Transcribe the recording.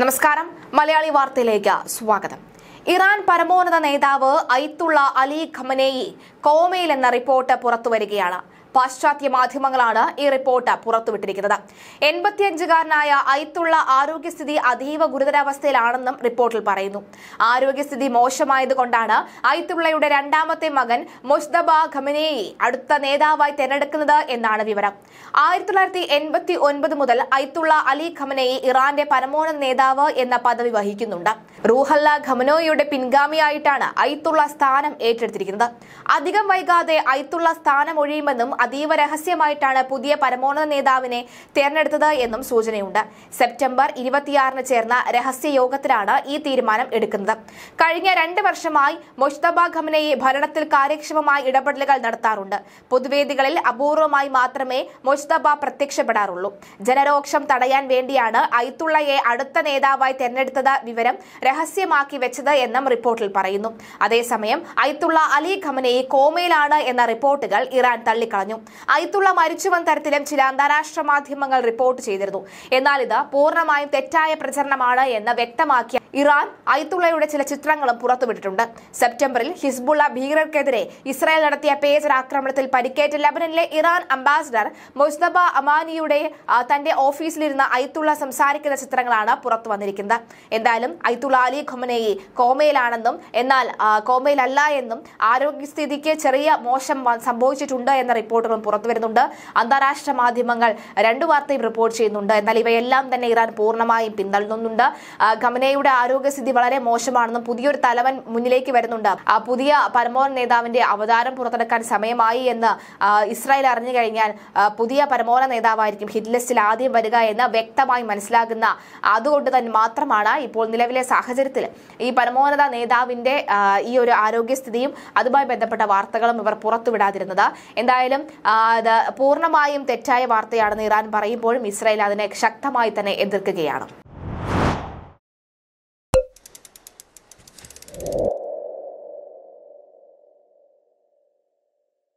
നമസ്കാരം മലയാളി വാർത്തയിലേക്ക് സ്വാഗതം ഇറാൻ പരമോന്നത നേതാവ് ഐത്തുള്ള അലി ഖമനേയി കോമയിലെന്ന റിപ്പോർട്ട് പുറത്തുവരികയാണ് പാശ്ചാത്യ മാധ്യമങ്ങളാണ് ഈ റിപ്പോർട്ട് പുറത്തുവിട്ടിരിക്കുന്നത് എൺപത്തിയഞ്ചുകാരനായ ഐത്തുള്ള ആരോഗ്യസ്ഥിതി അതീവ ഗുരുതരാവസ്ഥയിലാണെന്നും റിപ്പോർട്ടിൽ പറയുന്നു ആരോഗ്യസ്ഥിതി മോശമായതുകൊണ്ടാണ് ഐത്തുള്ളയുടെ രണ്ടാമത്തെ മകൻ മുസ്തബ ഖമനേയെ അടുത്ത നേതാവായി തെരഞ്ഞെടുക്കുന്നത് എന്നാണ് വിവരം ആയിരത്തി തൊള്ളായിരത്തി എൺപത്തി ഒൻപത് മുതൽ ഐത്തുള്ള അലി ഖമനേയി ഇറാന്റെ പരമോന്നത നേതാവ് എന്ന പദവി വഹിക്കുന്നുണ്ട് റൂഹല്ല ഖമനോയിയുടെ പിൻഗാമിയായിട്ടാണ് ഐത്തുള്ള സ്ഥാനം ഏറ്റെടുത്തിരിക്കുന്നത് അധികം വൈകാതെ ഐത്തുള്ള സ്ഥാനം ഒഴിയുമെന്നും അതീവ രഹസ്യമായിട്ടാണ് പുതിയ പരമോന്നത നേതാവിനെ തെരഞ്ഞെടുത്തത് എന്നും സൂചനയുണ്ട് സെപ്റ്റംബർ ഇരുപത്തിയാറിന് ചേർന്ന രഹസ്യ യോഗത്തിലാണ് ഈ തീരുമാനം എടുക്കുന്നത് കഴിഞ്ഞ രണ്ട് വർഷമായി മുഷ്തബ ഖമനയെ ഭരണത്തിൽ കാര്യക്ഷമമായി ഇടപെടലുകൾ നടത്താറുണ്ട് പൊതുവേദികളിൽ അപൂർവമായി മാത്രമേ മുഷ്തബ പ്രത്യക്ഷപ്പെടാറുള്ളൂ ജനരോക്ഷം തടയാൻ വേണ്ടിയാണ് ഐത്തുള്ളയെ അടുത്ത നേതാവായി തെരഞ്ഞെടുത്തത് വിവരം രഹസ്യമാക്കി വെച്ചത് എന്നും റിപ്പോർട്ടിൽ പറയുന്നു അതേസമയം ഐത്തുള്ള അലി ഖമനയെ കോമയിലാണ് എന്ന റിപ്പോർട്ടുകൾ ഇറാൻ തള്ളിക്കളഞ്ഞു ഉണ്ടായിരുന്നു അയത്തുള്ള മരിച്ചുവൻ തരത്തിലും ചില അന്താരാഷ്ട്ര മാധ്യമങ്ങൾ റിപ്പോർട്ട് ചെയ്തിരുന്നു എന്നാൽ ഇത് പൂർണ്ണമായും തെറ്റായ പ്രചരണമാണ് എന്ന് വ്യക്തമാക്കിയ ഇറാൻ അയത്തുള്ളയുടെ ചില ചിത്രങ്ങളും പുറത്തുവിട്ടിട്ടുണ്ട് സെപ്റ്റംബറിൽ ഹിസ്ബുള്ള ഭീകരർക്കെതിരെ ഇസ്രായേൽ നടത്തിയ പേജർ ആക്രമണത്തിൽ പരിക്കേറ്റ ലബനനിലെ ഇറാൻ അംബാസിഡർ മുസ്തബ അമാനിയുടെ തന്റെ ഓഫീസിലിരുന്ന അയത്തുള്ള സംസാരിക്കുന്ന ചിത്രങ്ങളാണ് പുറത്തു വന്നിരിക്കുന്നത് എന്തായാലും അയത്തുള്ള അലി ഖൊമനയി കോമയിലാണെന്നും എന്നാൽ കോമയിലല്ല എന്നും ആരോഗ്യസ്ഥിതിക്ക് ചെറിയ മോശം സംഭവിച്ചിട്ടുണ്ട് എന്ന റിപ്പോർട്ട് റിപ്പോർട്ടുകളും പുറത്തു വരുന്നുണ്ട് അന്താരാഷ്ട്ര മാധ്യമങ്ങൾ രണ്ടു വാർത്തയും റിപ്പോർട്ട് ചെയ്യുന്നുണ്ട് എന്നാൽ ഇവയെല്ലാം തന്നെ ഇറാൻ പൂർണ്ണമായും പിന്തള്ളുന്നുണ്ട് ഖമനയുടെ ആരോഗ്യസ്ഥിതി വളരെ മോശമാണെന്നും പുതിയൊരു തലവൻ മുന്നിലേക്ക് വരുന്നുണ്ട് പുതിയ പരമോന്നത നേതാവിന്റെ അവതാരം പുറത്തെടുക്കാൻ സമയമായി എന്ന് ഇസ്രായേൽ അറിഞ്ഞു കഴിഞ്ഞാൽ പുതിയ പരമോന്നത നേതാവായിരിക്കും ഹിറ്റ്ലിസ്റ്റിൽ ആദ്യം വരിക എന്ന് വ്യക്തമായി മനസ്സിലാകുന്ന അതുകൊണ്ട് തന്നെ മാത്രമാണ് ഇപ്പോൾ നിലവിലെ സാഹചര്യത്തിൽ ഈ പരമോന്നത നേതാവിന്റെ ഈ ഒരു ആരോഗ്യസ്ഥിതിയും അതുമായി ബന്ധപ്പെട്ട വാർത്തകളും ഇവർ പുറത്തുവിടാതിരുന്നത് എന്തായാലും അത് പൂർണ്ണമായും തെറ്റായ വാർത്തയാണെന്ന് ഇറാൻ പറയുമ്പോഴും ഇസ്രായേൽ അതിനെ ശക്തമായി തന്നെ എതിർക്കുകയാണ്